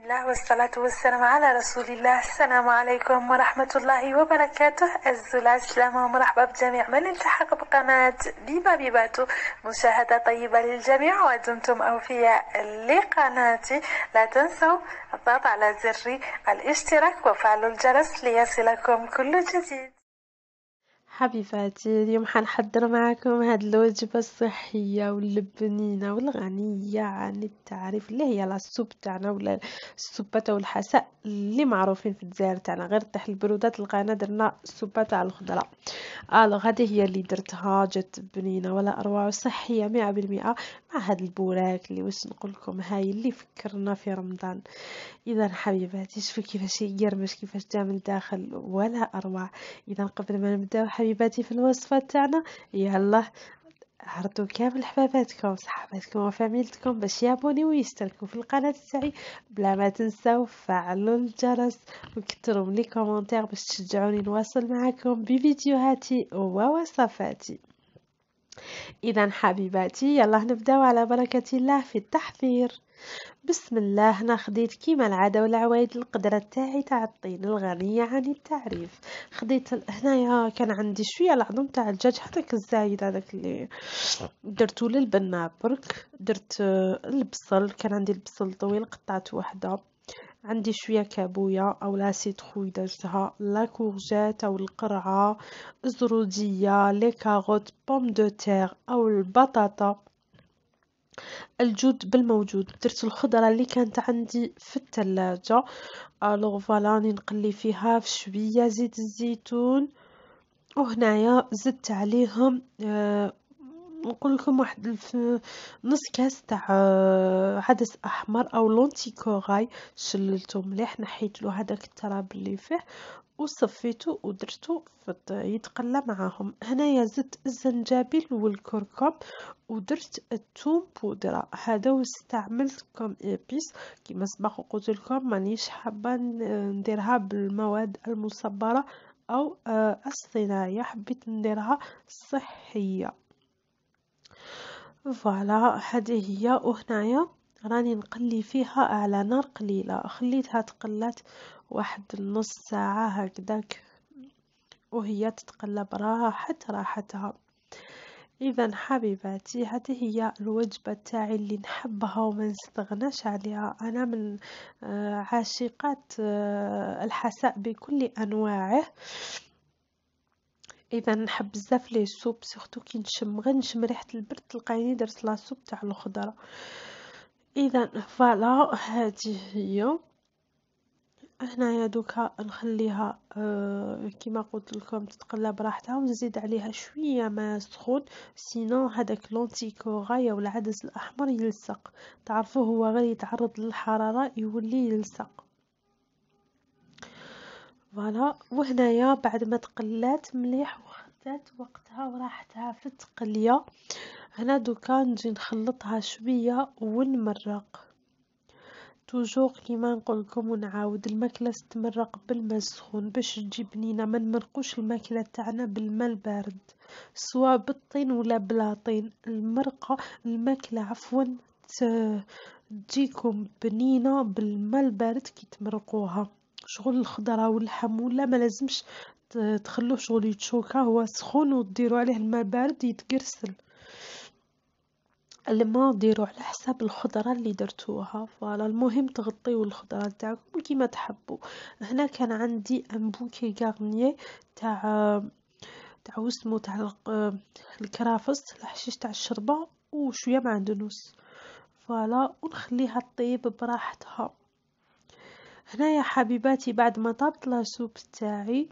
بسم الله والصلاة والسلام على رسول الله السلام عليكم ورحمة الله وبركاته الزلع السلام ومرحبا بجميع من التحق بقناة بيبا بيباتو مشاهدة طيبة للجميع ودمتم أوفياء لقناتي لا تنسوا الضغط على زر الاشتراك وفعل الجرس ليصلكم كل جديد حبيباتي اليوم حنحضر معكم هاد الوجبه الصحيه والبنينه والغنيه عن التعريف اللي هي لا سوب تاعنا ولا السوبه والحساء اللي معروفين في الجزائر تاعنا غير تحت البروده تلقانا درنا السوبه تاع الخضره الوغ هذه هي اللي درتها جات بنينه ولا اروع وصحيه 100% مع هاد البوراك اللي واش نقول لكم هاي اللي فكرنا في رمضان اذا حبيباتي شوفوا كيفاش يقرمش كيفاش تعمل داخل ولا اروع اذا قبل ما نبداو حبيباتي حبيباتي في الوصفه تاعنا يلا عرضوا كامل حباباتكم صحباتكم وفاميلتكم باش يابوني ويشتركوا في القناة تاعي بلا ما تنسوا فعلوا الجرس وكتروا لي كومونتير باش تشجعوني نواصل معكم بفيديوهاتي ووصفاتي اذا حبيباتي يلا نبداو على بركة الله في التحضير بسم الله هنا خديت كيما العاده والعوايد القدره تاعي تاع الطين الغنيه عن التعريف خديت هنايا كان عندي شويه العظم تاع الدجاج هذاك الزايد هذاك اللي درتو للبنا برك درت آه، البصل كان عندي البصل طويل قطعت وحده عندي شويه كابويا او لا سيتروي درتها لا كورجيت او القرعه الزروديه لي كاروت بوم دو تير او البطاطا الجود بالموجود درت الخضره اللي كانت عندي في الثلاجه الوغ فوالا راني نقلي فيها في شويه زيت الزيتون وهنايا زدت عليهم آه، نقول لكم واحد نص كاس تاع عدس آه، احمر او لونتي كوغاي شللته مليح نحيت له هذاك التراب اللي فيه وصفيته ودرته يتقلى معاهم هنايا زدت الزنجبيل والكركم ودرت الثوم بودرة هذا واستعملت كوم ايبيس كما سبق قلت لكم مانيش حابه نديرها بالمواد المصبره او آه، الصناعيه حبيت نديرها صحيه فوالا هذه هي وهنايا راني نقلي فيها على نار قليله خليتها تقلات واحد النص ساعه هكذاك وهي تتقلب راحه راحتها اذا حبيباتي هذه هي الوجبه تاعي اللي نحبها وما نستغناش عليها انا من آه، عاشقات آه، الحساء بكل انواعه اذا نحب بزاف لي سوب سورتو كي نشم غير نشم ريحه البرد تلقاني درت لا سوب تاع الخضره اذا فوالا هذه هي هنايا دوكا نخليها آه كيما قلت لكم تتقلى براحتها ونزيد عليها شويه ماء سخون سينو هذاك لونتيكوغايا والعدس الاحمر يلصق تعرفوا هو غير يتعرض للحراره يولي يلصق فوالا وهنايا بعد ما تقلات مليح وخدات وقتها وراحتها في التقليه هنا دوكا نجي نخلطها شويه ونمرق توجور كيما نقول لكم ونعاود الماكله تتمرق بالماء السخون باش تجي بنينه ما نمرقوش الماكله تاعنا بالماء البارد سواء بالطين ولا بلا طين المرقه الماكله عفوا تجيكم بنينه بالماء البارد كي تمرقوها شغل الخضره واللحم ولا ما لازمش تخلوه شغل يتشوكا هو سخون وديروا عليه الماء بارد يتقرسل الماء ديروا على حساب الخضره اللي درتوها فوالا المهم تغطيو الخضره تاعكم كيما تحبوا هنا كان عندي ان بوكي غارنيي تاع تاع وسمو تاع الكرافس الحشيش تاع الشربه وشويه معدنوس فوالا ونخليها طيب براحتها هنا يا حبيباتي بعد ما طابت لاسوب تاعي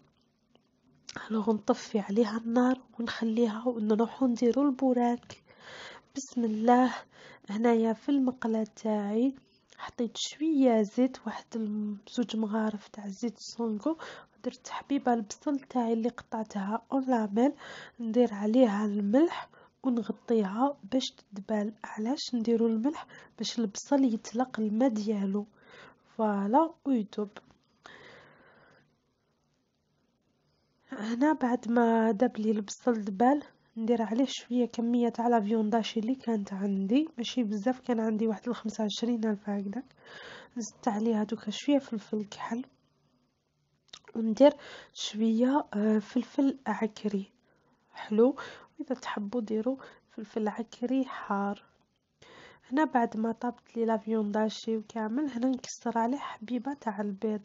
هلو نطفي عليها النار ونخليها ونروحو نديرو البوراك بسم الله هنايا في المقله تاعي حطيت شويه زيت واحد زوج مغارف تاع زيت السونغو درت حبيبه البصل تاعي اللي قطعتها اونلامل ندير عليها الملح ونغطيها باش تدبال علاش نديرو الملح باش البصل يتلق الماء ديالو فوالا ويذوب هنا بعد ما داب لي البصل دبال ندير عليه شويه كميه تاع لا فيونداشي اللي كانت عندي ماشي بزاف كان عندي واحد الخمسة وعشرين الف هكذاك زدت عليها دوكا شويه فلفل كحل وندير شويه آه، فلفل عكري حلو واذا تحبوا ديروا فلفل عكري حار هنا بعد ما طابت لي لافيون داشي وكامل هنا نكسر عليه حبيبه تاع البيض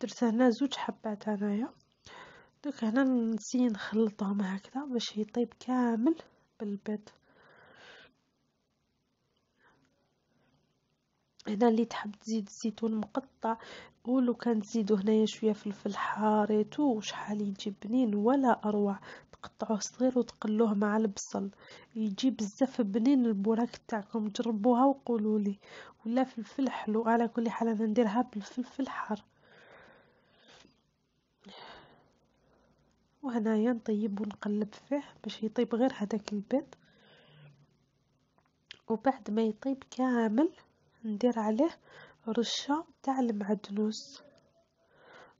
درت هنا زوج حبات انايا دوك هنا نسي نخلطهم هكذا باش يطيب كامل بالبيض هنا اللي تحب تزيد الزيتون مقطع ولو كان تزيدو هنايا شويه فلفل حار تو شحال يجي بنين ولا اروع قطعوه صغير وتقلوه مع البصل يجي بزاف بنين البراك تاعكم جربوها وقولوا لي ولا فلفل حلو على كل حال انا نديرها بالفلفل الحار وهنايا نطيب ونقلب فيه باش يطيب غير هذاك البيض وبعد ما يطيب كامل ندير عليه رشه تاع المعدنوس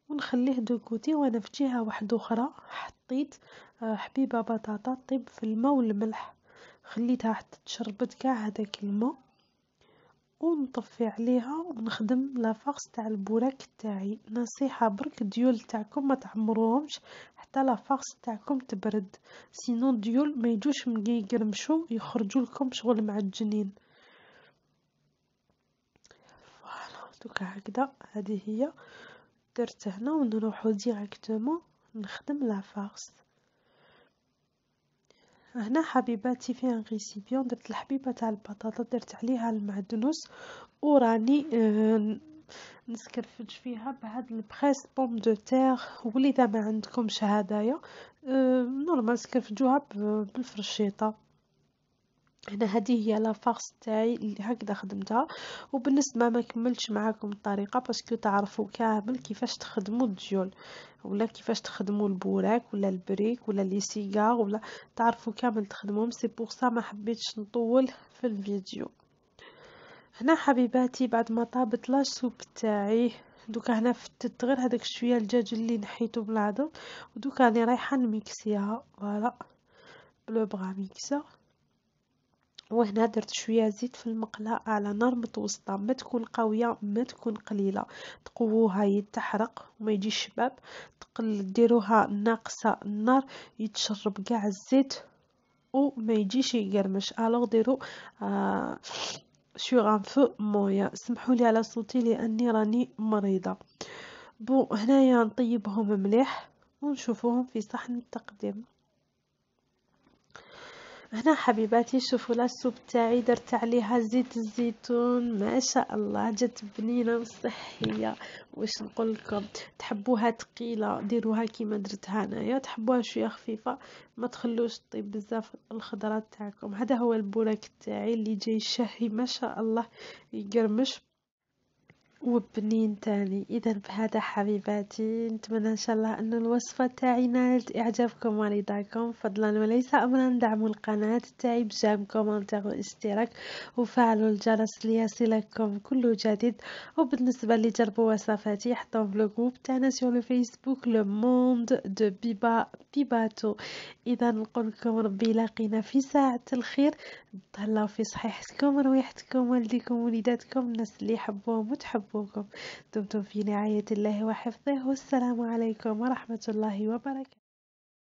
ونخليه دوكوتي وانا في جهه واحده اخرى حطيت آه، حبيبة بطاطا طيب في الماء والملح خليتها حتى تشربت كاع هذاك الماء ونطفي عليها ونخدم لافاغس تاع البوراك تاعي نصيحه برك الديول تاعكم ما تعمروهمش حتى لافاغس تاعكم تبرد سينو الديول ما يجوش مقيقرمشو يخرجوا لكم شغل معجنين فوالا دوكا هكذا هذه هي درت هنا ونروحو ديريكتومون نخدم لافارس هنا حبيباتي فيها ريسيبيون درت الحبيبه تاع البطاطا درت عليها المعدنوس وراني آه، نسكرفج فيها بهاد البريس بوم دو تير وليدا ما عندكمش هدايا آه، نورمال سكرفجوها بالفرشيطه هنا هذه هي لا تاعي اللي هكذا خدمتها وبالنسبه ما كملتش معاكم الطريقه باسكو تعرفوا كامل كيفاش تخدموا الديول ولا كيفاش تخدموا البوراك ولا البريك ولا لي سيغار ولا تعرفوا كامل تخدمهم سي بور سا ما حبيتش نطول في الفيديو هنا حبيباتي بعد ما طابت لا سوب تاعي دوكا هنا فتت غير هذاك شويه الدجاج اللي نحيته بالعظم ودوكا راني رايحه نميكسيها فوالا بلو بغا ميكسر وهنا درت شويه زيت في المقله على نار متوسطه ما تكون قويه ما تكون قليله تقووها يتحرق وما يجيش شباب تقل ديروها ناقصه النار يتشرب كاع الزيت وما يجيش يقرمش الوغ ديروا آه سور فو مويا سمحوا لي على صوتي لاني راني مريضه بو هنايا نطيبهم مليح ونشوفوهم في صحن التقديم هنا حبيباتي شوفوا لا سوب تاعي درت عليها زيت الزيتون ما شاء الله جات بنينه وصحيه واش نقول لكم تحبوها ثقيله ديروها كيما درتها انايا تحبوها شويه خفيفه ما تخلوش طيب بزاف الخضرات تاعكم هذا هو البوراك تاعي اللي جاي شهي ما شاء الله يقرمش وبنين تاني اذا بهذا حبيباتي نتمنى ان شاء الله ان الوصفه تاعي نالت اعجابكم ورضاكم فضلا وليس امرا دعموا القناه تاعي بجام كومنتر واشتراك وفعلوا الجرس ليصلكم كل جديد وبالنسبه اللي جربوا وصفاتي حطوهم في الجروب تاعنا سيو الفيسبوك لو موند دو بيبا بيباتو اذا نقول لكم ربي يلاقينا في ساعه الخير تهلاو في صحيحتكم رويحتكم والديكم وليداتكم الناس اللي يحبوهم وتحبوهم يحبكم دمتم في رعاية الله وحفظه والسلام عليكم ورحمة الله وبركاته